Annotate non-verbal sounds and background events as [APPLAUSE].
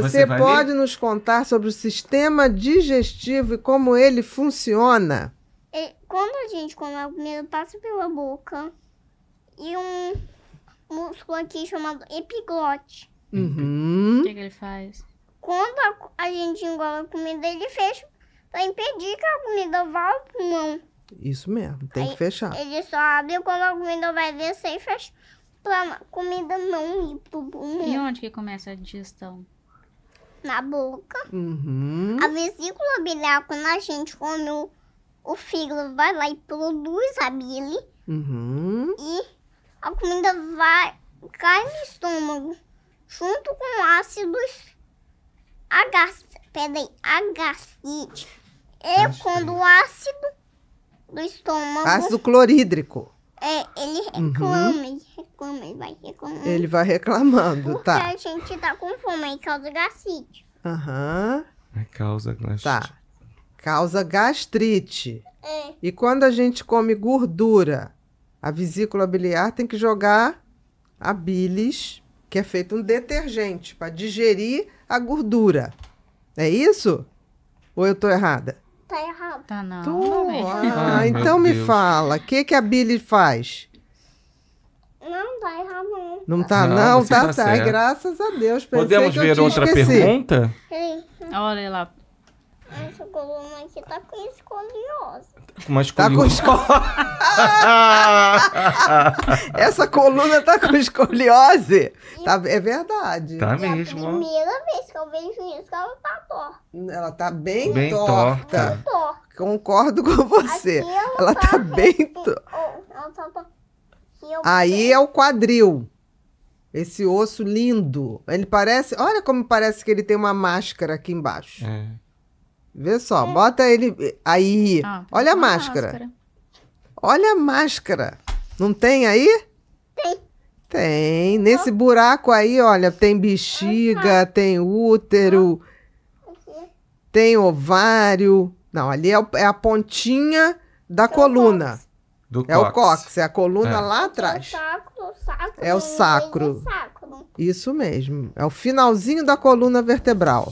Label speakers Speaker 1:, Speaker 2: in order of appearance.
Speaker 1: Você, Você pode ler? nos contar sobre o sistema digestivo e como ele funciona?
Speaker 2: É, quando a gente come a comida, passa pela boca e um músculo aqui chamado epiglote.
Speaker 1: Uhum. O que, que,
Speaker 2: ele faz? Quando a, a gente engola a comida, ele fecha para impedir que a comida vá ao pulmão.
Speaker 1: Isso mesmo, tem Aí, que fechar.
Speaker 2: Ele só abre quando a comida vai descer e fecha pra comida não ir pro pulmão. E onde que começa a digestão? na boca. Uhum. A vesícula biliar, quando a gente come o, o fígado, vai lá e produz a bile. Uhum. E a comida vai, cai no estômago, junto com ácidos H peraí, agacite. E Acho quando é. o ácido do estômago... Ácido
Speaker 1: clorídrico.
Speaker 2: É, ele reclama. Uhum ele vai reclamando. Ele
Speaker 1: vai reclamando, Porque tá. Porque a
Speaker 2: gente tá com fome, aí causa gastrite.
Speaker 1: Aham. Uhum. causa gastrite. Tá. Causa gastrite. É. E quando a gente come gordura, a vesícula biliar tem que jogar a bilis, que é feito um detergente para digerir a gordura. É isso? Ou eu tô errada?
Speaker 2: Tá errada. Tá não. Tu... É. Ah, então me fala,
Speaker 1: o que que a bile faz? Tá não tá, não, não tá, tá, tá
Speaker 2: graças a Deus. Pensei Podemos ver outra esqueci. pergunta? Sim. Olha lá. Essa coluna aqui
Speaker 1: tá com escoliose. Uma escoliose. Tá com escoliose. [LAUGHS] Essa coluna tá com escoliose. E... Tá, é
Speaker 2: verdade. Tá mesmo. É a primeira vez que eu vejo isso, ela tá torta. Ela tá bem, bem torta. torta.
Speaker 1: Concordo com você. Ela, ela tá, tá bem torta.
Speaker 2: Oh, ela tá torta
Speaker 1: Aí é o quadril. Esse osso lindo. Ele parece. Olha como parece que ele tem uma máscara aqui embaixo. É. Vê só, é. bota ele. Aí. Ah, olha a máscara. máscara. Olha a máscara. Não tem aí? Tem. Tem. Nesse oh. buraco aí, olha, tem bexiga, uhum. tem útero, uhum. tem ovário. Não, ali é, é a pontinha da coluna. Do é cox. o cóccix, é a coluna é. lá atrás. É o sacro. É o sacro. Isso mesmo. É o finalzinho da coluna vertebral.